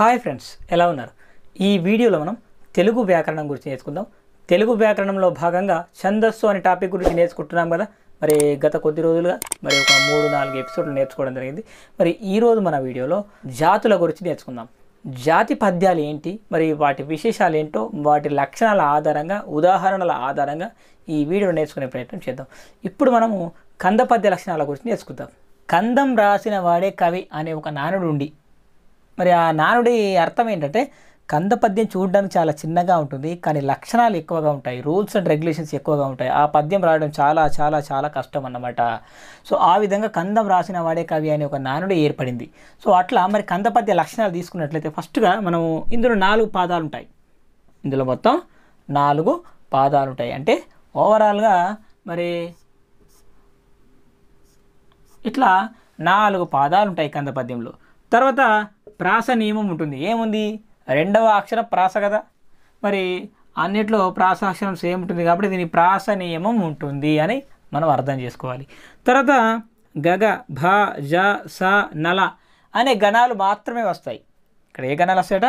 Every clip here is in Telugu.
హాయ్ ఫ్రెండ్స్ ఎలా ఉన్నారు ఈ వీడియోలో మనం తెలుగు వ్యాకరణం గురించి నేర్చుకుందాం తెలుగు వ్యాకరణంలో భాగంగా ఛందస్సు అనే టాపిక్ గురించి నేర్చుకుంటున్నాం కదా మరి గత కొద్ది రోజులుగా మరి ఒక మూడు నాలుగు ఎపిసోడ్లు నేర్చుకోవడం జరిగింది మరి ఈరోజు మన వీడియోలో జాతుల గురించి నేర్చుకుందాం జాతి పద్యాలు ఏంటి మరి వాటి విశేషాలు ఏంటో వాటి లక్షణాల ఆధారంగా ఉదాహరణల ఆధారంగా ఈ వీడియో నేర్చుకునే ప్రయత్నం చేద్దాం ఇప్పుడు మనము కంద పద్య లక్షణాల గురించి నేర్చుకుందాం కందం రాసిన వాడే కవి అనే ఒక నానుడు ఉండి మరి ఆ నానుడి అర్థం ఏంటంటే కంద పద్యం చూడడానికి చాలా చిన్నగా ఉంటుంది కానీ లక్షణాలు ఎక్కువగా ఉంటాయి రూల్స్ అండ్ రెగ్యులేషన్స్ ఎక్కువగా ఉంటాయి ఆ పద్యం రాయడం చాలా చాలా చాలా కష్టం అన్నమాట సో ఆ విధంగా కందం రాసిన వాడే కవి అనే ఒక నానుడు ఏర్పడింది సో అట్లా మరి కంద పద్య లక్షణాలు తీసుకున్నట్లయితే ఫస్ట్గా మనం ఇందులో నాలుగు పాదాలు ఉంటాయి ఇందులో మొత్తం నాలుగు పాదాలు ఉంటాయి అంటే ఓవరాల్గా మరి ఇట్లా నాలుగు పాదాలు ఉంటాయి కంద పద్యంలో తర్వాత ప్రాస నియమం ఉంటుంది ఏముంది రెండవ అక్షరం ప్రాస కదా మరి అన్నిట్లో ప్రాస అక్షరం సేమ్ ఉంటుంది కాబట్టి దీని ప్రాస నియమం ఉంటుంది అని మనం అర్థం చేసుకోవాలి తర్వాత గగ భ జ స నల అనే గణాలు మాత్రమే వస్తాయి ఇక్కడ ఏ గణాలు వస్తాయట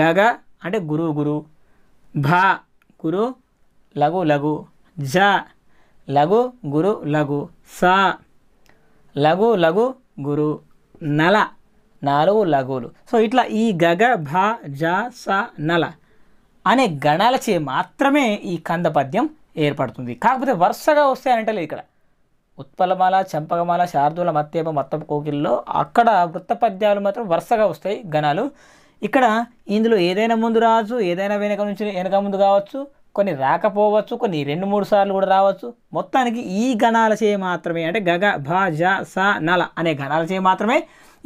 గగ అంటే గురువు గురు భ గురు లఘు లఘు జ లఘు గురు లఘు స లఘు లఘు గురు నల నాలుగు లఘువులు సో ఇట్లా ఈ గగ భ జ స నల అనే గణాలచే మాత్రమే ఈ కంద పద్యం ఏర్పడుతుంది కాకపోతే వరుసగా వస్తాయనంటే ఇక్కడ ఉత్పలమాల చంపకమాల శార్దుల మత్తేప మత్తపు కోకిల్లో అక్కడ వృత్త పద్యాలు మాత్రం వరుసగా వస్తాయి గణాలు ఇక్కడ ఇందులో ఏదైనా ముందు రావచ్చు ఏదైనా వెనక నుంచి వెనక ముందు కావచ్చు కొన్ని రాకపోవచ్చు కొన్ని రెండు మూడు సార్లు కూడా రావచ్చు మొత్తానికి ఈ గణాల చే మాత్రమే అంటే గగ భ జ స నల అనే గణాల చే మాత్రమే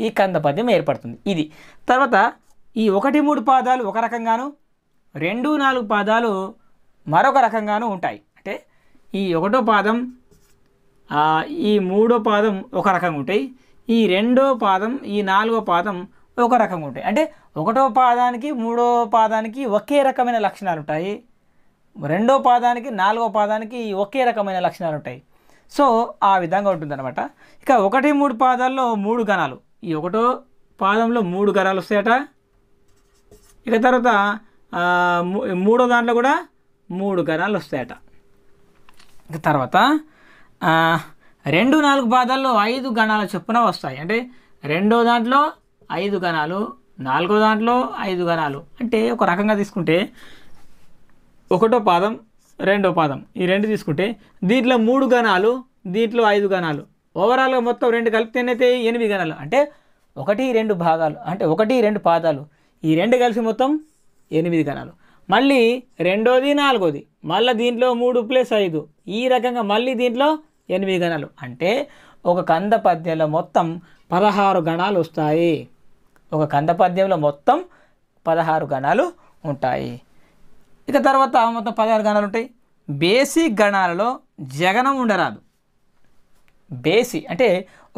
ఈ కంద పద్యం ఏర్పడుతుంది ఇది తర్వాత ఈ ఒకటి మూడు పాదాలు ఒక రకంగాను రెండు నాలుగు పాదాలు మరొక రకంగాను ఉంటాయి అంటే ఈ ఒకటో పాదం ఈ మూడో పాదం ఒక రకంగా ఉంటాయి ఈ రెండో పాదం ఈ నాలుగో పాదం ఒక రకంగా ఉంటాయి అంటే ఒకటో పాదానికి మూడో పాదానికి ఒకే రకమైన లక్షణాలు ఉంటాయి రెండో పాదానికి నాలుగో పాదానికి ఒకే రకమైన లక్షణాలు ఉంటాయి సో ఆ విధంగా ఉంటుందన్నమాట ఇక ఒకటి మూడు పాదాల్లో మూడు గణాలు ఈ ఒకటో పాదంలో మూడు గణాలు వస్తాయట ఇక తర్వాత మూడో దాంట్లో కూడా మూడు గణాలు వస్తాయట ఇక తర్వాత రెండు నాలుగు పాదాల్లో ఐదు గణాలు చొప్పున వస్తాయి అంటే రెండో దాంట్లో ఐదు గణాలు నాలుగో దాంట్లో ఐదు గణాలు అంటే ఒక రకంగా తీసుకుంటే ఒకటో పాదం రెండో పాదం ఈ రెండు తీసుకుంటే దీంట్లో మూడు గణాలు దీంట్లో ఐదు గణాలు ఓవరాల్గా మొత్తం రెండు కలిపితేనైతే ఎనిమిది గణాలు అంటే ఒకటి రెండు భాగాలు అంటే ఒకటి రెండు పాదాలు ఈ రెండు కలిసి మొత్తం ఎనిమిది గణాలు మళ్ళీ రెండోది నాలుగోది మళ్ళీ దీంట్లో మూడు ప్లస్ ఐదు ఈ రకంగా మళ్ళీ దీంట్లో ఎనిమిది గణాలు అంటే ఒక కంద పద్యంలో మొత్తం పదహారు గణాలు వస్తాయి ఒక కంద పద్యంలో మొత్తం పదహారు గణాలు ఉంటాయి ఇక తర్వాత మొత్తం పదహారు గణాలు ఉంటాయి బేసిక్ గణాలలో జగనం ఉండరాదు బేసి అంటే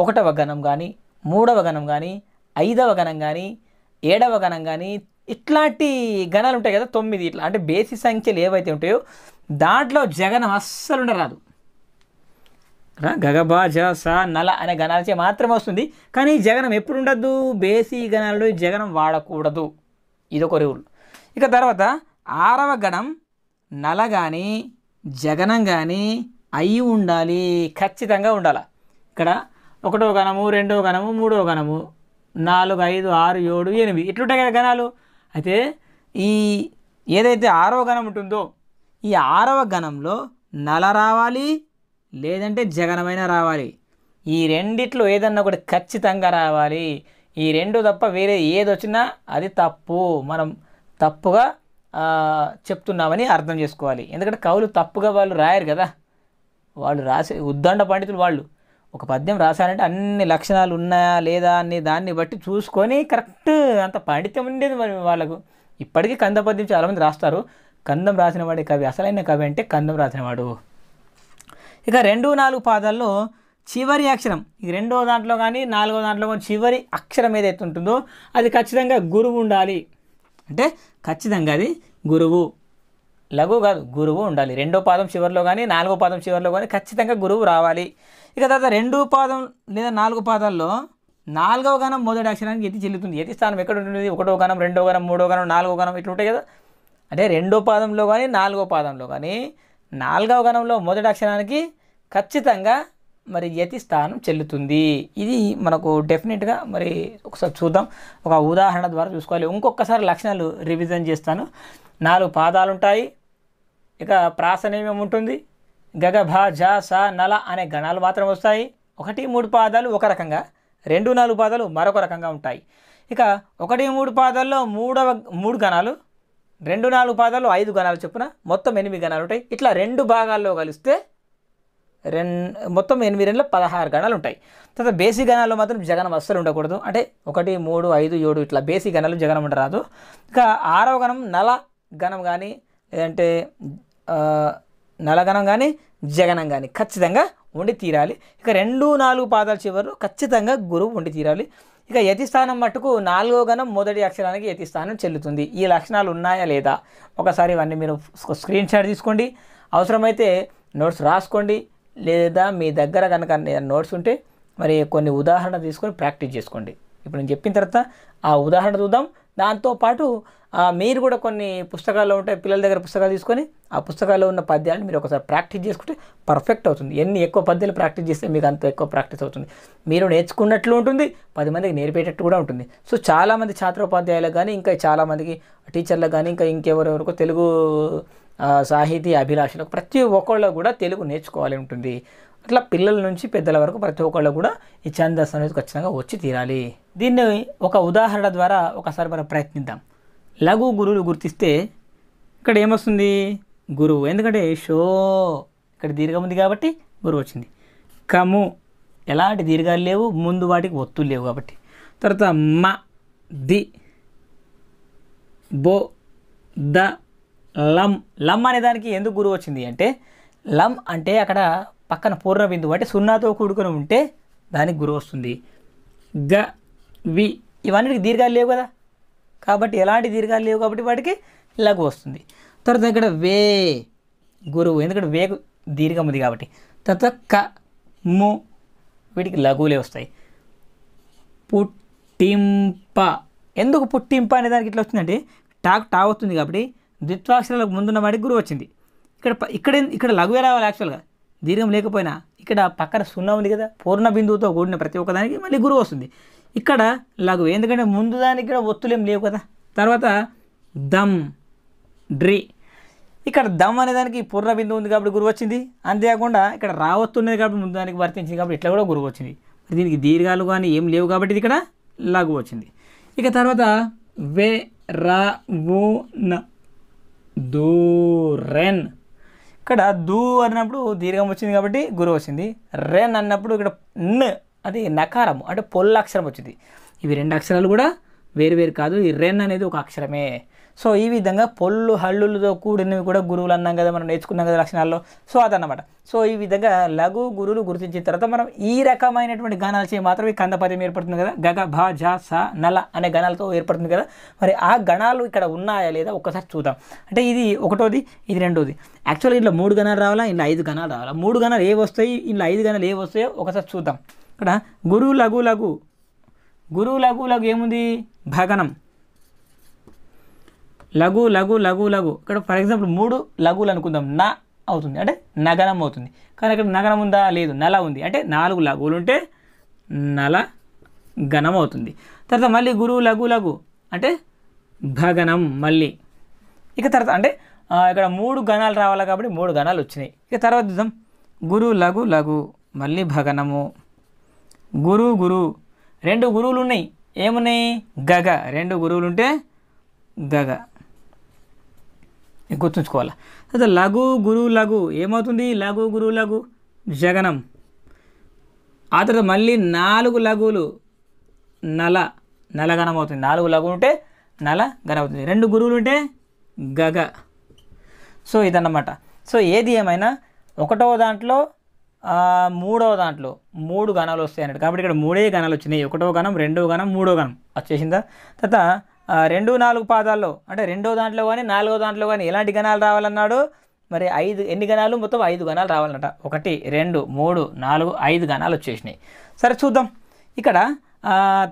ఒకటవ గణం కానీ మూడవ గణం కానీ ఐదవ గణం కానీ ఏడవ గణం కానీ ఇట్లాంటి గణాలు ఉంటాయి కదా తొమ్మిది ఇట్లా అంటే బేసి సంఖ్యలు ఏవైతే ఉంటాయో దాంట్లో జగనం అస్సలు ఉండరాదు గగబా జ నల అనే గణాలచే మాత్రమే వస్తుంది కానీ జగనం ఎప్పుడు ఉండద్దు బేసి గణాలలో జగనం వాడకూడదు ఇదొక రూల్ ఇక తర్వాత ఆరవ గణం నల కానీ జగనం కానీ అయి ఉండాలి ఖచ్చితంగా ఉండాలి ఇక్కడ ఒకటో గణము రెండో గణము మూడో గణము నాలుగు ఐదు ఆరు ఏడు ఎనిమిది ఇట్లుంటాయి కదా గణాలు అయితే ఈ ఏదైతే ఆరవ గణం ఉంటుందో ఈ ఆరవ గణంలో నల రావాలి లేదంటే జగనమైన రావాలి ఈ రెండిట్లో ఏదన్నా ఒకటి ఖచ్చితంగా రావాలి ఈ రెండు తప్ప వేరే ఏది వచ్చినా అది తప్పు మనం తప్పుగా చెప్తున్నామని అర్థం చేసుకోవాలి ఎందుకంటే కవులు తప్పుగా వాళ్ళు రాయరు కదా వాళ్ళు రాసే ఉద్దండ పండితులు వాళ్ళు ఒక పద్యం రాశారంటే అన్ని లక్షణాలు ఉన్నాయా లేదా అని దాన్ని బట్టి చూసుకొని కరెక్ట్ అంత పాండిత్యం ఉండేది మరి వాళ్ళకు ఇప్పటికీ కంద పద్యం చాలామంది రాస్తారు కందం రాసిన వాడే కవి అసలైన కవి అంటే కందం రాసినవాడు ఇక రెండు నాలుగు పాదాల్లో చివరి అక్షరం ఈ రెండో దాంట్లో కానీ నాలుగో దాంట్లో కానీ చివరి అక్షరం ఏదైతే ఉంటుందో అది ఖచ్చితంగా గురువు ఉండాలి అంటే ఖచ్చితంగా అది గురువు లఘు కాదు గురువు ఉండాలి రెండో పాదం చివరిలో కానీ నాలుగో పాదం చివరిలో కానీ ఖచ్చితంగా గురువు రావాలి ఇక తర్వాత రెండో పాదం లేదా నాలుగు పాదాల్లో నాలుగవ గణం మొదటి అక్షరానికి ఎత్తి చెల్లుతుంది ఎతి స్థానం ఎక్కడ ఉంటుంది ఒకటో గణం రెండో గణం మూడో గణం నాలుగో గణం ఉంటాయి కదా అంటే రెండో పాదంలో కానీ నాలుగో పాదంలో కానీ నాలుగవ గణంలో మొదటి అక్షరానికి ఖచ్చితంగా మరి యతి స్థానం చెల్లుతుంది ఇది మనకు డెఫినెట్గా మరి ఒకసారి చూద్దాం ఒక ఉదాహరణ ద్వారా చూసుకోవాలి ఇంకొకసారి లక్షణాలు రివిజన్ చేస్తాను నాలుగు పాదాలు ఉంటాయి ఇక ప్రాసనీయం ఉంటుంది గగ భా జ స నల అనే గణాలు మాత్రం వస్తాయి ఒకటి మూడు పాదాలు ఒక రకంగా రెండు నాలుగు పాదాలు మరొక రకంగా ఉంటాయి ఇక ఒకటి మూడు పాదాల్లో మూడవ మూడు గణాలు రెండు నాలుగు పాదాలు ఐదు గణాలు చొప్పున మొత్తం ఎనిమిది గణాలు ఉంటాయి ఇట్లా రెండు భాగాల్లో కలిస్తే రెండు మొత్తం ఎనిమిది రెండుల పదహారు గణాలు ఉంటాయి తర్వాత బేసిక్ గణాల్లో మాత్రం జగనం అస్సలు ఉండకూడదు అంటే ఒకటి మూడు ఐదు ఏడు ఇట్లా బేసిక్ గణాలు జగనం ఉండరాదు ఇంకా ఆరవ గణం నల గణం కానీ లేదంటే నలగణం కానీ జగనం కానీ ఖచ్చితంగా ఉండి తీరాలి ఇక రెండు నాలుగు పాదాల చివరిలో ఖచ్చితంగా గురువు ఉండి తీరాలి ఇక యతిస్థానం మటుకు నాలుగో గణం మొదటి అక్షరానికి యతిస్థానం చెల్లుతుంది ఈ లక్షణాలు ఉన్నాయా లేదా ఒకసారి ఇవన్నీ మీరు స్క్రీన్ షాట్ తీసుకోండి అవసరమైతే నోట్స్ రాసుకోండి లేదా మీ దగ్గర కనుక నోట్స్ ఉంటే మరి కొన్ని ఉదాహరణ తీసుకొని ప్రాక్టీస్ చేసుకోండి ఇప్పుడు నేను చెప్పిన తర్వాత ఆ ఉదాహరణ చూద్దాం దాంతోపాటు మీరు కూడా కొన్ని పుస్తకాల్లో ఉంటే పిల్లల దగ్గర పుస్తకాలు తీసుకొని ఆ పుస్తకాల్లో ఉన్న పద్యాలు మీరు ఒకసారి ప్రాక్టీస్ చేసుకుంటే పర్ఫెక్ట్ అవుతుంది ఎన్ని ఎక్కువ పద్యాలు ప్రాక్టీస్ చేస్తే మీకు అంత ఎక్కువ ప్రాక్టీస్ అవుతుంది మీరు నేర్చుకున్నట్లు ఉంటుంది పది మందికి నేర్పేటట్టు కూడా ఉంటుంది సో చాలామంది ఛాత్రోపాధ్యాయులకు కానీ ఇంకా చాలామందికి టీచర్లకు కానీ ఇంకా ఇంకెవరెవరికో తెలుగు సాహితీ అభిలాషలకు ప్రతి ఒక్కళ్ళు కూడా తెలుగు నేర్చుకోవాలి ఉంటుంది అట్లా పిల్లల నుంచి పెద్దల వరకు ప్రతి ఒక్కళ్ళు కూడా ఈ ఛందస్సు అనేది ఖచ్చితంగా వచ్చి తీరాలి దీన్ని ఒక ఉదాహరణ ద్వారా ఒకసారి మనం ప్రయత్నిద్దాం లఘు గురువులు గుర్తిస్తే ఇక్కడ ఏమొస్తుంది గురువు ఎందుకంటే షో ఇక్కడ దీర్ఘం ఉంది కాబట్టి గురువు వచ్చింది కము ఎలాంటి దీర్ఘాలు లేవు ముందు వాటికి ఒత్తులు లేవు కాబట్టి తర్వాత మ ది బో ద లమ్ లమ్ అనే దానికి ఎందుకు గురువు వచ్చింది అంటే లమ్ అంటే అక్కడ పక్కన పూర్ణ బిందువు అంటే సున్నాతో కూడుకుని ఉంటే దానికి గురువు వస్తుంది గ వి ఇవన్నీ దీర్ఘాలు లేవు కదా కాబట్టి ఎలాంటి దీర్ఘాలు లేవు కాబట్టి వాటికి లఘు వస్తుంది తర్వాత ఇక్కడ వే గురువు ఎందుకంటే వేగు దీర్ఘం ఉంది కాబట్టి తర్వాత క ము వీటికి లఘువులే వస్తాయి పుట్టింప ఎందుకు పుట్టింప అనే దానికి ఇట్లా వచ్చిందంటే టాక్ టా వస్తుంది కాబట్టి ద్విత్వాక్షరాలకు ముందున్న వాడికి గురువు వచ్చింది ఇక్కడ ఇక్కడ ఇక్కడ లఘువే రావాలి యాక్చువల్గా దీర్ఘం లేకపోయినా ఇక్కడ పక్కన సున్నా ఉంది కదా పూర్ణ బిందువుతో కూడిన ప్రతి ఒక్కదానికి మళ్ళీ గురువు వస్తుంది ఇక్కడ లఘు ఎందుకంటే ముందు దానికి కూడా ఒత్తులేం లేవు కదా తర్వాత దమ్ డ్రి ఇక్కడ దమ్ అనే దానికి పూర్ణ బిందువు ఉంది కాబట్టి గురువు వచ్చింది అంతేకాకుండా ఇక్కడ రావత్తున్నది కాబట్టి ముందు దానికి వర్తించింది కాబట్టి ఇట్లా కూడా గురువు వచ్చింది దీనికి దీర్ఘాలు కానీ ఏం లేవు కాబట్టి ఇక్కడ లఘు వచ్చింది ఇక తర్వాత వే రా వు దూరెన్ ఇక్కడ దూ అన్నప్పుడు దీర్ఘం వచ్చింది కాబట్టి గురువు వచ్చింది రెన్ అన్నప్పుడు ఇక్కడ న్ అది నకారం అంటే పొల్ల అక్షరం వచ్చింది ఇవి రెండు అక్షరాలు కూడా వేరు వేరు కాదు ఈ రెన్ అనేది ఒక అక్షరమే సో ఈ విధంగా పొల్లు హల్లులతో కూడినవి కూడా గురువులు అన్నాం కదా మనం నేర్చుకున్నాం కదా లక్షణాల్లో సో అదనమాట సో ఈ విధంగా లఘు గురువులు గుర్తించిన తర్వాత మనం ఈ రకమైనటువంటి గానాలు చేయి మాత్రమే కంద ఏర్పడుతుంది కదా గగ భా జా స నల అనే గణాలతో ఏర్పడుతుంది కదా మరి ఆ గణాలు ఇక్కడ ఉన్నాయా లేదా ఒకసారి చూద్దాం అంటే ఇది ఒకటోది ఇది రెండోది యాక్చువల్గా ఇంట్లో మూడు గణాలు రావాలా ఇంట్లో ఐదు గణాలు రావాలా మూడు గణాలు ఏ వస్తాయి ఇంట్లో ఐదు గణాలు ఏ వస్తాయో ఒకసారి చూద్దాం ఇక్కడ గురువు లఘు లఘు గురువు లఘు లఘు ఏముంది భగనం లఘు లఘు లఘు లఘు ఇక్కడ ఫర్ ఎగ్జాంపుల్ మూడు లఘువులు అనుకుందాం నా అవుతుంది అంటే నగనం అవుతుంది కానీ అక్కడ నగనం ఉందా లేదు నల ఉంది అంటే నాలుగు లఘువులు ఉంటే నల ఘనం అవుతుంది తర్వాత మళ్ళీ గురువు లఘు లఘు అంటే భగనం మళ్ళీ ఇక తర్వాత అంటే ఇక్కడ మూడు గణాలు రావాలి కాబట్టి మూడు గణాలు వచ్చినాయి ఇక తర్వాత చూద్దాం గురు లఘు లఘు మళ్ళీ భగనము గురు గురు రెండు గురువులు ఉన్నాయి ఏమున్నాయి గగ రెండు గురువులు ఉంటే గగ గుర్తుంచుకోవాలా తర్వాత లఘు గురువు లఘు ఏమవుతుంది లఘు గురువు లఘు జగనం ఆ తర్వాత మళ్ళీ నాలుగు లఘువులు నల నలగణం అవుతుంది నాలుగు లఘు ఉంటే నల గణ అవుతుంది రెండు గురువులు ఉంటే గగ సో ఇదన్నమాట సో ఏది ఏమైనా ఒకటవ దాంట్లో మూడవ దాంట్లో మూడు గణాలు వస్తాయి అన్నట్టు కాబట్టి ఇక్కడ మూడే గణాలు వచ్చినాయి ఒకటో గణం రెండవ గణం మూడో గణం వచ్చేసిందా తర్వాత రెండు నాలుగు పాదాల్లో అంటే రెండో దాంట్లో కానీ నాలుగో దాంట్లో కానీ ఎలాంటి గణాలు రావాలన్నాడు మరి ఐదు ఎన్ని గణాలు మొత్తం ఐదు గణాలు రావాలన్నట ఒకటి రెండు మూడు నాలుగు ఐదు గణాలు వచ్చేసినాయి సరే చూద్దాం ఇక్కడ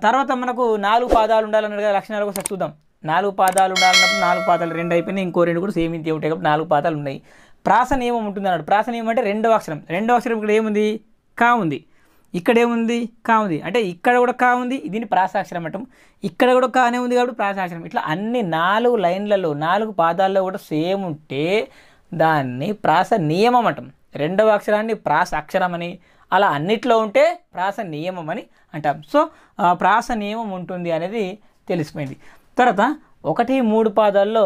తర్వాత మనకు నాలుగు పాదాలు ఉండాలన్నాడు కదా లక్షణాలు ఒకసారి చూద్దాం నాలుగు పాదాలు ఉండాలన్నప్పుడు నాలుగు పాదాలు రెండు అయిపోయినాయి ఇంకో రెండు కూడా సేమ్ ఇంత ఉంటాయి కాబట్టి నాలుగు పాదాలు ఉన్నాయి ప్రాస నియమం ఉంటుంది అన్నాడు ప్రాస నియమం అంటే రెండో అక్షరం రెండో అక్షరం ఇక్కడ ఏముంది కా ఉంది ఇక్కడేముంది కా ఉంది అంటే ఇక్కడ కూడా కా ఉంది దీన్ని ప్రాసాక్షరం అంటాం ఇక్కడ కూడా కానే ఉంది కాబట్టి ప్రాసాక్షరం ఇట్లా అన్ని నాలుగు లైన్లలో నాలుగు పాదాల్లో కూడా సేమ్ ఉంటే దాన్ని ప్రాస నియమం అంటాం రెండవ అక్షరాన్ని ప్రాస అక్షరం అని అలా అన్నిట్లో ఉంటే ప్రాస నియమం అని అంటాం సో ప్రాస నియమం ఉంటుంది అనేది తెలిసిపోయింది తర్వాత ఒకటి మూడు పాదాల్లో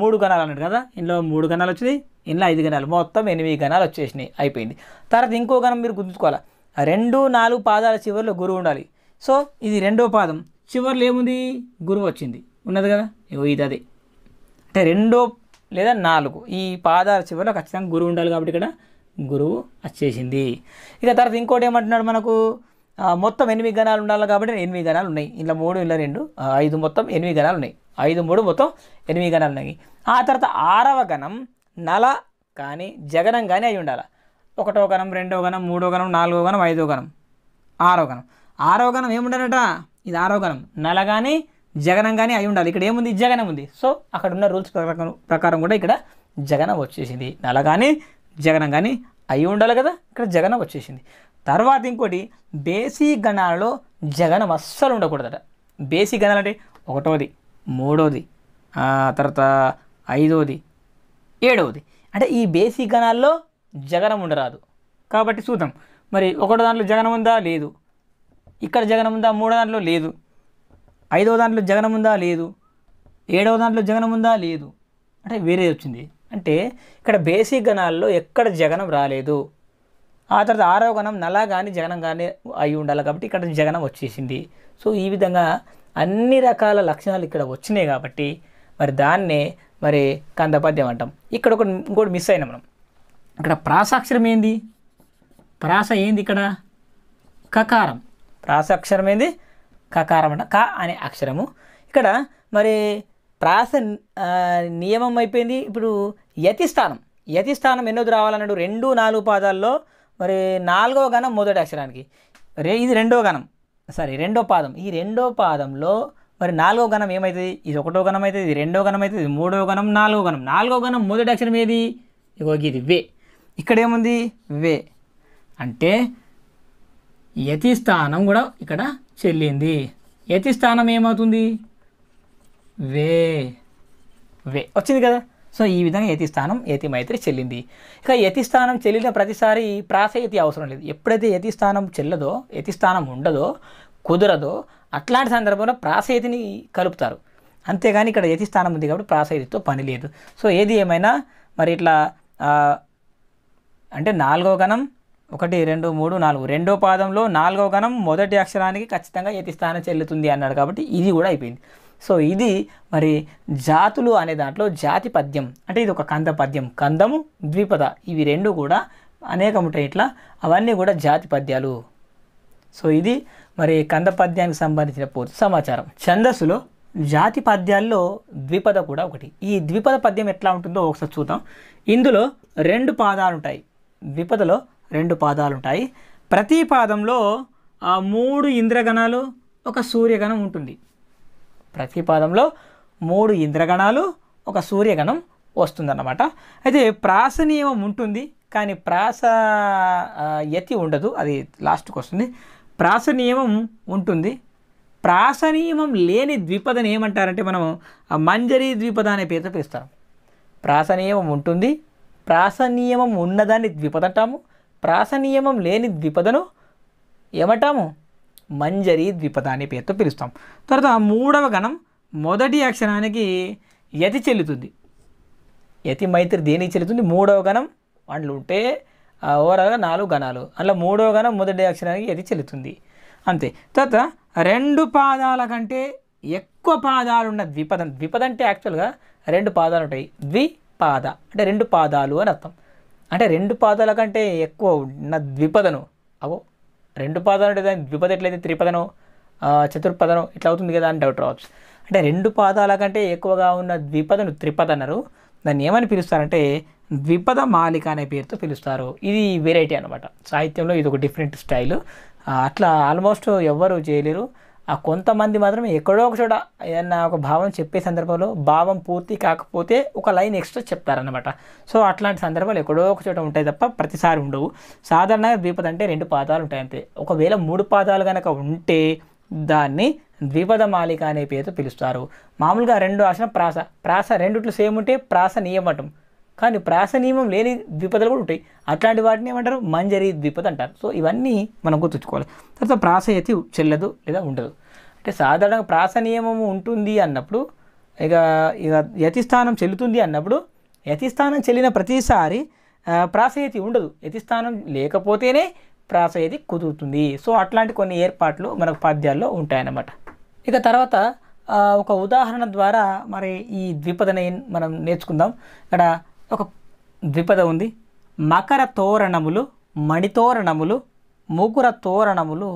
మూడు గణాలు అన్నాడు కదా ఇందులో మూడు గణాలు వచ్చింది ఇందులో ఐదు గణాలు మొత్తం ఎనిమిది గణాలు వచ్చేసినాయి అయిపోయింది తర్వాత ఇంకో గణం మీరు గుర్తుంచుకోవాలి రెండు నాలుగు పాదాల చివరిలో గురువు ఉండాలి సో ఇది రెండో పాదం చివరిలో ఏముంది గురువు వచ్చింది ఉన్నది కదా ఇగో ఇది అదే అంటే రెండో లేదా నాలుగు ఈ పాదాల చివరిలో ఖచ్చితంగా గురువు ఉండాలి కాబట్టి ఇక్కడ గురువు వచ్చేసింది ఇక తర్వాత ఇంకోటి ఏమంటున్నాడు మనకు మొత్తం ఎనిమిది గణాలు ఉండాలి కాబట్టి ఎనిమిది గణాలు ఉన్నాయి ఇలా మూడు ఇలా రెండు ఐదు మొత్తం ఎనిమిది గణాలు ఉన్నాయి ఐదు మూడు మొత్తం ఎనిమిది గణాలు ఉన్నాయి ఆ తర్వాత ఆరవ గణం నల కానీ జగనం కానీ అయి ఉండాలి ఒకటో గణం రెండో గణం మూడో గణం నాలుగో గణం ఐదో గణం ఆరో గణం ఆరో గణం ఏముండనట ఇది ఆరో గణం నల కానీ జగనం కానీ అయి ఉండాలి ఇక్కడ ఏముంది జగనం ఉంది సో అక్కడ ఉన్న రూల్స్ ప్రకారం ప్రకారం కూడా ఇక్కడ జగనం వచ్చేసింది నల కానీ జగనం కానీ అయి ఉండాలి కదా ఇక్కడ జగనం వచ్చేసింది తర్వాత ఇంకోటి బేసీ గణాలలో జగనం అస్సలు ఉండకూడదట బేసిక్ గణాలు అంటే ఒకటోది మూడోది తర్వాత ఐదోది ఏడవది అంటే ఈ బేసిక్ గణాల్లో జగనం ఉండరాదు కాబట్టి చూద్దాం మరి ఒకటో దాంట్లో జగనం ఉందా లేదు ఇక్కడ జగనం ఉందా మూడో దాంట్లో లేదు ఐదవ దాంట్లో జగనం ఉందా లేదు ఏడవ దాంట్లో జగనం ఉందా లేదు అంటే వేరే వచ్చింది అంటే ఇక్కడ బేసిక్ గణాల్లో ఎక్కడ జగనం రాలేదు ఆ తర్వాత ఆరవ గణం నలా కానీ జగనం కానీ అయి ఉండాలి కాబట్టి ఇక్కడ జగనం వచ్చేసింది సో ఈ విధంగా అన్ని రకాల లక్షణాలు ఇక్కడ వచ్చినాయి కాబట్టి మరి దాన్నే మరి కందపద్యం అంటాం ఇక్కడ ఒక ఇంకోటి మిస్ అయినా మనం అక్కడ ప్రాసాక్షరం ఏంది ప్రాస ఏంది ఇక్కడ కకారం ప్రాస అక్షరం ఏంది కకారం అంట క అనే అక్షరము ఇక్కడ మరి ప్రాస నియమం అయిపోయింది ఇప్పుడు యతిస్థానం యతిస్థానం ఎన్నోది రావాలన్నాడు రెండు నాలుగు పాదాల్లో మరి నాలుగో గణం మొదటి అక్షరానికి రే ఇది రెండో గణం సారీ రెండో పాదం ఈ రెండో పాదంలో మరి నాలుగో గణం ఏమవుతుంది ఇది ఒకటో గణం అవుతుంది ఇది రెండో గణం అవుతుంది ఇది మూడో గణం నాలుగో గణం నాలుగో గణం మొదటి అక్షరం ఏది ఇగో ఇది వే ఇక్కడ ఏముంది వే అంటే యతి స్థానం కూడా ఇక్కడ చెల్లింది యతి స్థానం ఏమవుతుంది వే వే వచ్చింది కదా సో ఈ విధంగా యతి స్థానం యతి మైత్రి చెల్లింది ఇక యతి స్థానం చెల్లిన ప్రతిసారి ప్రాసయతి అవసరం లేదు ఎప్పుడైతే యతి స్థానం చెల్లదో యతి స్థానం ఉండదో కుదరదో అట్లాంటి సందర్భంలో ప్రాసయతిని కలుపుతారు అంతేగాని ఇక్కడ యతి స్థానం ఉంది కాబట్టి ప్రాసయతితో పని లేదు సో ఏది ఏమైనా మరి ఇట్లా అంటే నాలుగో గణం ఒకటి రెండు మూడు నాలుగు రెండో పాదంలో నాలుగో గణం మొదటి అక్షరానికి ఖచ్చితంగా స్థానం చెల్లుతుంది అన్నాడు కాబట్టి ఇది కూడా అయిపోయింది సో ఇది మరి జాతులు అనే దాంట్లో జాతి పద్యం అంటే ఇది ఒక కంద పద్యం కందము ద్విపద ఇవి రెండు కూడా అనేకం ఉంటాయి ఇట్లా అవన్నీ కూడా జాతి పద్యాలు సో ఇది మరి కంద పద్యానికి సంబంధించిన పూర్తి సమాచారం ఛందస్సులో జాతి పద్యాల్లో ద్విపద కూడా ఒకటి ఈ ద్విపద పద్యం ఎట్లా ఉంటుందో ఒకసారి చూద్దాం ఇందులో రెండు పాదాలు ఉంటాయి ద్విపదలో రెండు పాదాలుంటాయి ప్రతి పాదంలో మూడు ఇంద్రగణాలు ఒక సూర్యగణం ఉంటుంది ప్రతి పాదంలో మూడు ఇంద్రగణాలు ఒక సూర్యగణం వస్తుందన్నమాట అయితే ప్రాస నియమం ఉంటుంది కానీ ప్రాస యతి ఉండదు అది లాస్ట్కి వస్తుంది ప్రాస నియమం ఉంటుంది ప్రాస నియమం లేని ద్విపదని ఏమంటారంటే మనం మంజరి ద్విపద అనే పేరుతో పిలుస్తాం ప్రాస నియమం ఉంటుంది ప్రాస నియమం ఉన్నదాన్ని ద్విపదంటాము ప్రాస నియమం లేని ద్విపదను ఏమంటాము మంజరి ద్విపద అనే పేరుతో పిలుస్తాం తర్వాత మూడవ గణం మొదటి అక్షరానికి యతి చెల్లుతుంది యతి మైత్రి దేనికి చెల్లుతుంది మూడవ గణం అండ్లు ఉంటే ఓవరాల్గా నాలుగు గణాలు అందులో మూడవ గణం మొదటి అక్షరానికి యతి చెల్లుతుంది అంతే తర్వాత రెండు పాదాల కంటే ఎక్కువ పాదాలున్న ద్విపదం ద్విపదంటే అంటే యాక్చువల్గా రెండు పాదాలు ఉంటాయి ద్వి పాద అంటే రెండు పాదాలు అని అర్థం అంటే రెండు పాదాల కంటే ఎక్కువ ఉన్న ద్విపదను అవో రెండు పాదాలు అంటే దాని ద్విపద ఎట్లయితే త్రిపదను చతుర్పదను ఇట్లా అవుతుంది కదా అని డౌట్ రావచ్చు అంటే రెండు పాదాల కంటే ఎక్కువగా ఉన్న ద్విపదను త్రిపద అన్నారు దాన్ని ఏమని పిలుస్తారంటే ద్విపద మాలిక అనే పేరుతో పిలుస్తారు ఇది వెరైటీ అనమాట సాహిత్యంలో ఇది ఒక డిఫరెంట్ స్టైల్ అట్లా ఆల్మోస్ట్ ఎవ్వరు చేయలేరు ఆ కొంతమంది మాత్రం ఎక్కడో ఒక చోట ఏదన్నా ఒక భావం చెప్పే సందర్భంలో భావం పూర్తి కాకపోతే ఒక లైన్ ఎక్స్ట్రా చెప్తారనమాట సో అట్లాంటి సందర్భాలు ఎక్కడో ఒక చోట ఉంటాయి తప్ప ప్రతిసారి ఉండవు సాధారణంగా ద్విపద అంటే రెండు పాదాలు ఉంటాయి అంతే ఒకవేళ మూడు పాదాలు కనుక ఉంటే దాన్ని ద్విపద మాలిక అనే పేరుతో పిలుస్తారు మామూలుగా రెండు ఆసన ప్రాస ప్రాస రెండుట్లు సేమ్ ఉంటే ప్రాస నియమటం కానీ ప్రాస నియమం లేని ద్విపదలు కూడా ఉంటాయి అట్లాంటి వాటిని ఏమంటారు మంజరి ద్విపద అంటారు సో ఇవన్నీ మనం గుర్తుంచుకోవాలి తర్వాత ప్రాస చెల్లదు లేదా ఉండదు అంటే సాధారణంగా ప్రాస నియమము ఉంటుంది అన్నప్పుడు ఇక ఇక యతిస్థానం చెల్లుతుంది అన్నప్పుడు యతిస్థానం చెల్లిన ప్రతిసారి ప్రాసయతి ఉండదు యతిస్థానం లేకపోతేనే ప్రాసయతి కుదురుతుంది సో అట్లాంటి కొన్ని ఏర్పాట్లు మనకు పద్యాల్లో ఉంటాయన్నమాట ఇక తర్వాత ఒక ఉదాహరణ ద్వారా మరి ఈ ద్విపదనే మనం నేర్చుకుందాం ఇక్కడ ఒక ద్విపద ఉంది మకర తోరణములు మణితోరణములు ముగుర తోరణములు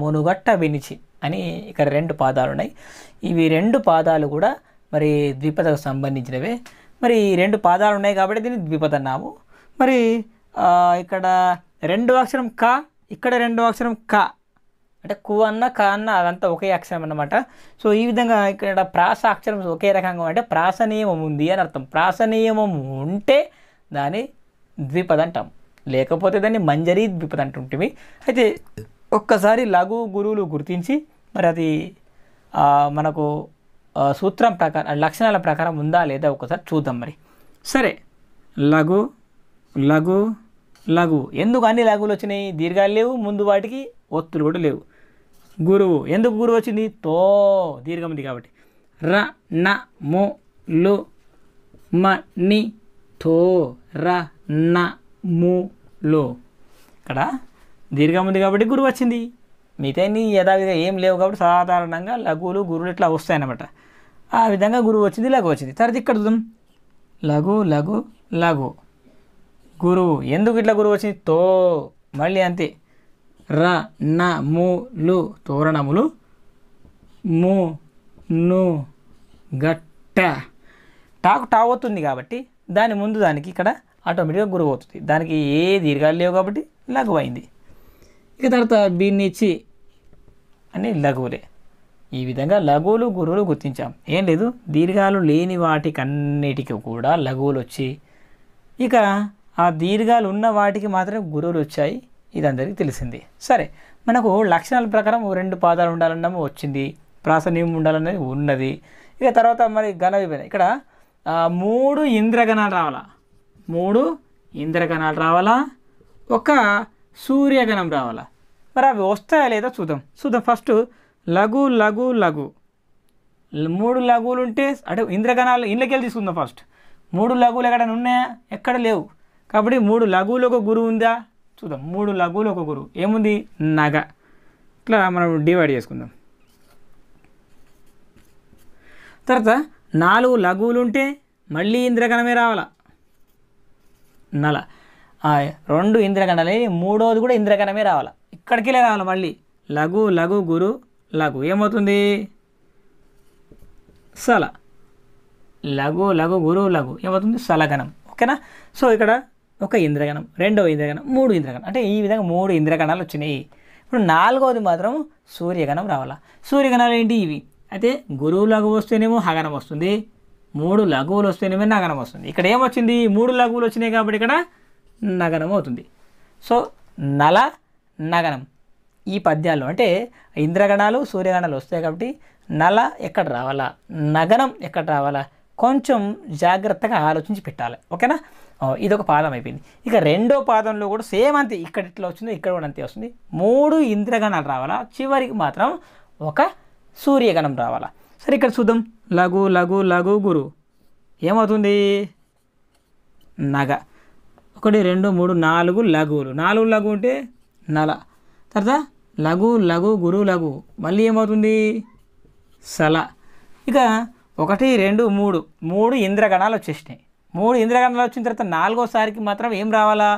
మునుగట్ట వినిచి అని ఇక్కడ రెండు పాదాలు ఉన్నాయి ఇవి రెండు పాదాలు కూడా మరి ద్విపదకు సంబంధించినవే మరి రెండు పాదాలు ఉన్నాయి కాబట్టి దీన్ని ద్విపద అన్నాము మరి ఇక్కడ రెండు అక్షరం క ఇక్కడ రెండు అక్షరం క అంటే కు అన్న క అన్న అదంతా ఒకే అక్షరం అన్నమాట సో ఈ విధంగా ఇక్కడ ప్రాస అక్షరం ఒకే రకంగా అంటే ప్రాస నియమం ఉంది అని అర్థం ప్రాస నియమం ఉంటే దాన్ని ద్విపద అంటాం లేకపోతే దాన్ని మంజరీ ద్విపద అంటుంటివి అయితే ఒక్కసారి లఘు గురువులు గుర్తించి మరి అది మనకు సూత్రం ప్రకారం లక్షణాల ప్రకారం ఉందా లేదా ఒకసారి చూద్దాం మరి సరే లఘు లఘు లఘు ఎందుకు అన్ని లఘువులు వచ్చినాయి దీర్ఘాలు లేవు ముందు వాటికి ఒత్తులు కూడా లేవు గురువు ఎందుకు గురువు వచ్చింది తో దీర్ఘం ఉంది కాబట్టి ర న ము లు మ ని తో ర న ము లో ఇక్కడ దీర్ఘం ఉంది కాబట్టి గురు వచ్చింది మిగతా యథావిధిగా ఏం లేవు కాబట్టి సాధారణంగా లఘువులు గురువులు ఇట్లా వస్తాయన్నమాట ఆ విధంగా గురువు వచ్చింది లఘు వచ్చింది తర్వాత ఇక్కడ చూద్దాం లఘు లఘు లఘు గురువు ఎందుకు ఇట్లా గురువు వచ్చింది తో మళ్ళీ అంతే ర న లు తోరణములు ము ను గట్ట టాకు టావుతుంది కాబట్టి దాని ముందు దానికి ఇక్కడ ఆటోమేటిక్గా గురువు అవుతుంది దానికి ఏ దీర్ఘాలు లేవు కాబట్టి లఘువైంది ఇక తర్వాత బీన్నిచ్చి ఇచ్చి అని లఘువులే ఈ విధంగా లఘువులు గురువులు గుర్తించాం ఏం లేదు దీర్ఘాలు లేని వాటికన్నిటికీ కూడా లఘువులు వచ్చి ఇక ఆ దీర్ఘాలు ఉన్న వాటికి మాత్రమే గురువులు వచ్చాయి ఇది అందరికీ తెలిసింది సరే మనకు లక్షణాల ప్రకారం రెండు పాదాలు ఉండాలన్నాము వచ్చింది ప్రాసన్యం ఉండాలన్నది ఉన్నది ఇక తర్వాత మరి ఘన విభజన ఇక్కడ మూడు ఇంద్రగణాలు రావాలా మూడు ఇంద్రగణాలు రావాలా ఒక సూర్యగణం రావాలా మరి అవి వస్తాయా లేదా చూద్దాం చూద్దాం ఫస్ట్ లఘు లఘు లఘు మూడు లఘువులు ఉంటే అంటే ఇంద్రగణాలు ఇండ్లకెళ్ళి తీసుకుందాం ఫస్ట్ మూడు లఘువులు ఎక్కడైనా ఉన్నాయా ఎక్కడ లేవు కాబట్టి మూడు లఘువులు ఒక గురువు ఉందా చూద్దాం మూడు లఘువులు ఒక గురువు ఏముంది నగ ఇట్లా మనం డివైడ్ చేసుకుందాం తర్వాత నాలుగు లఘువులు ఉంటే మళ్ళీ ఇంద్రగణమే రావాలా నల రెండు ఇంద్రగణాలు మూడోది కూడా ఇంద్రగణమే రావాలి ఇక్కడికి రావాలి మళ్ళీ లఘు లఘు గురు లఘు ఏమవుతుంది సల లఘు లఘు గురు లఘు ఏమవుతుంది సలగణం ఓకేనా సో ఇక్కడ ఒక ఇంద్రగణం రెండవ ఇంద్రగణం మూడు ఇంద్రగణం అంటే ఈ విధంగా మూడు ఇంద్రగణాలు వచ్చినాయి ఇప్పుడు నాలుగవది మాత్రం సూర్యగణం రావాలా సూర్యగణాలు ఏంటి ఇవి అయితే గురువు లఘువు వస్తేనేమో హగనం వస్తుంది మూడు లఘువులు వస్తేనేమో నగనం వస్తుంది ఇక్కడ ఏమొచ్చింది మూడు లఘువులు వచ్చినాయి కాబట్టి ఇక్కడ నగనం అవుతుంది సో నల నగనం ఈ పద్యాల్లో అంటే ఇంద్రగణాలు సూర్యగణాలు వస్తాయి కాబట్టి నల ఎక్కడ రావాలా నగనం ఎక్కడ రావాలా కొంచెం జాగ్రత్తగా ఆలోచించి పెట్టాలి ఓకేనా ఇదొక పాదం అయిపోయింది ఇక రెండో పాదంలో కూడా సేమ్ అంతే ఇక్కడ ఇట్లా వచ్చిందో ఇక్కడ కూడా అంతే వస్తుంది మూడు ఇంద్రగణాలు రావాలా చివరికి మాత్రం ఒక సూర్యగణం రావాలా సరే ఇక్కడ చూద్దాం లఘు లఘు లఘు గురు ఏమవుతుంది నగ ఒకటి రెండు మూడు నాలుగు లఘువులు నాలుగు లఘు అంటే నల తర్వాత లఘు లఘు గురు లఘు మళ్ళీ ఏమవుతుంది సల ఇక ఒకటి రెండు మూడు మూడు ఇంద్రగణాలు వచ్చేసినాయి మూడు ఇంద్రగణాలు వచ్చిన తర్వాత నాలుగోసారికి మాత్రం ఏం రావాలా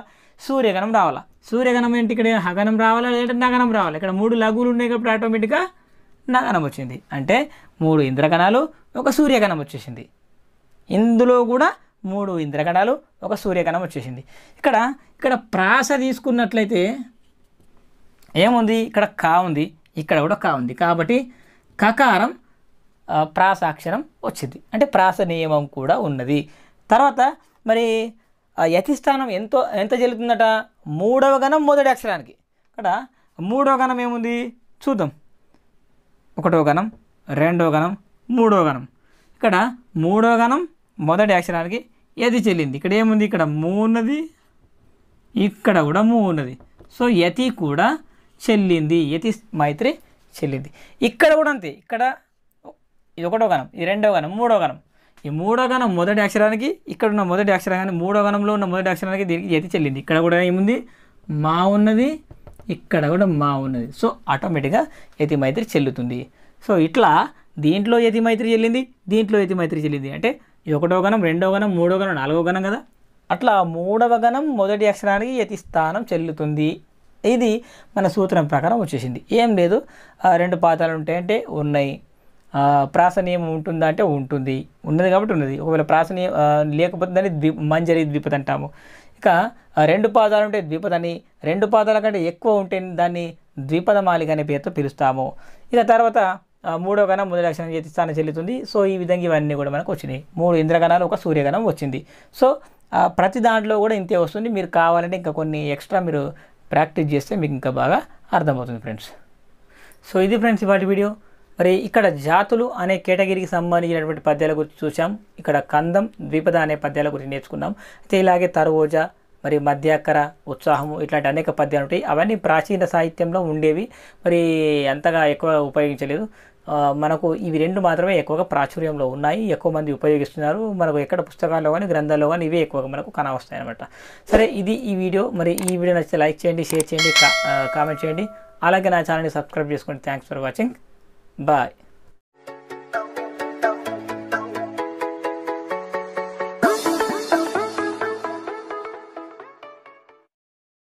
సూర్యగణం రావాలా సూర్యగణం ఏంటి ఇక్కడ హగనం రావాలా లేదంటే నగనం రావాలి ఇక్కడ మూడు లఘువులు ఉన్నాయి కాబట్టి ఆటోమేటిక్గా నగనం వచ్చింది అంటే మూడు ఇంద్రగణాలు ఒక సూర్యగణం వచ్చేసింది ఇందులో కూడా మూడు ఇంద్రగణాలు ఒక సూర్యగణం వచ్చేసింది ఇక్కడ ఇక్కడ ప్రాస తీసుకున్నట్లయితే ఏముంది ఇక్కడ కా ఉంది ఇక్కడ కూడా కా ఉంది కాబట్టి కకారం ప్రాసాక్షరం వచ్చింది అంటే ప్రాస నియమం కూడా ఉన్నది తర్వాత మరి యతిస్థానం ఎంతో ఎంత జరుగుతుందట మూడవ గణం మొదటి అక్షరానికి ఇక్కడ మూడవ గణం ఏముంది చూద్దాం ఒకటో గణం రెండో గణం మూడో గణం ఇక్కడ మూడో గణం మొదటి అక్షరానికి యతి చెల్లింది ఇక్కడ ఏముంది ఇక్కడ మూ ఉన్నది ఇక్కడ కూడా మూ ఉన్నది సో యతి కూడా చెల్లింది యతి మైత్రి చెల్లింది ఇక్కడ కూడా అంతే ఇక్కడ ఇది ఒకటో గణం ఇది రెండో గణం మూడో గణం ఈ మూడో గణం మొదటి అక్షరానికి ఇక్కడ ఉన్న మొదటి కానీ మూడో గణంలో ఉన్న మొదటి అక్షరానికి దీనికి యతి చెల్లింది ఇక్కడ కూడా ఏముంది మా ఉన్నది ఇక్కడ కూడా మా ఉన్నది సో ఆటోమేటిక్గా యతి మైత్రి చెల్లుతుంది సో ఇట్లా దీంట్లో యతి మైత్రి చెల్లింది దీంట్లో యతి మైత్రి చెల్లింది అంటే ఒకటో గణం రెండో గణం మూడో గణం నాలుగో గణం కదా అట్లా మూడవ గణం మొదటి అక్షరానికి యతి స్థానం చెల్లుతుంది ఇది మన సూత్రం ప్రకారం వచ్చేసింది ఏం లేదు రెండు పాతాలు ఉంటాయంటే ఉన్నాయి ప్రాసనీయం ఉంటుందా అంటే ఉంటుంది ఉన్నది కాబట్టి ఉన్నది ఒకవేళ ప్రాసనీయం లేకపోతే దాన్ని ద్వి మంజరి ద్విపద అంటాము ఇక రెండు పాదాలు ఉంటే ద్విపదని రెండు పాదాల కంటే ఎక్కువ ఉంటే దాన్ని మాలిక అనే పేరుతో పిలుస్తాము ఇక తర్వాత మూడో గణం మొదటి లక్షణం చేతి స్థానం చెల్లుతుంది సో ఈ విధంగా ఇవన్నీ కూడా మనకు వచ్చినాయి మూడు ఇంద్రగణాలు ఒక సూర్యగణం వచ్చింది సో ప్రతి దాంట్లో కూడా ఇంతే వస్తుంది మీరు కావాలంటే ఇంకా కొన్ని ఎక్స్ట్రా మీరు ప్రాక్టీస్ చేస్తే మీకు ఇంకా బాగా అర్థమవుతుంది ఫ్రెండ్స్ సో ఇది ఫ్రెండ్స్ ఇవాటి వీడియో మరి ఇక్కడ జాతులు అనే కేటగిరీకి సంబంధించినటువంటి పద్యాల గురించి చూసాం ఇక్కడ కందం ద్విపద అనే పద్యాల గురించి నేర్చుకున్నాం అయితే ఇలాగే తరువోజ మరి మధ్యాకర ఉత్సాహము ఇట్లాంటి అనేక పద్యాలు ఉంటాయి అవన్నీ ప్రాచీన సాహిత్యంలో ఉండేవి మరి అంతగా ఎక్కువ ఉపయోగించలేదు మనకు ఇవి రెండు మాత్రమే ఎక్కువగా ప్రాచుర్యంలో ఉన్నాయి ఎక్కువ మంది ఉపయోగిస్తున్నారు మనకు ఎక్కడ పుస్తకాల్లో కానీ గ్రంథాల్లో కానీ ఇవే ఎక్కువగా మనకు కనవస్తాయి అనమాట సరే ఇది ఈ వీడియో మరి ఈ వీడియో నచ్చితే లైక్ చేయండి షేర్ చేయండి కామెంట్ చేయండి అలాగే నా ఛానల్ని సబ్స్క్రైబ్ చేసుకోండి థ్యాంక్స్ ఫర్ వాచింగ్ బాయ్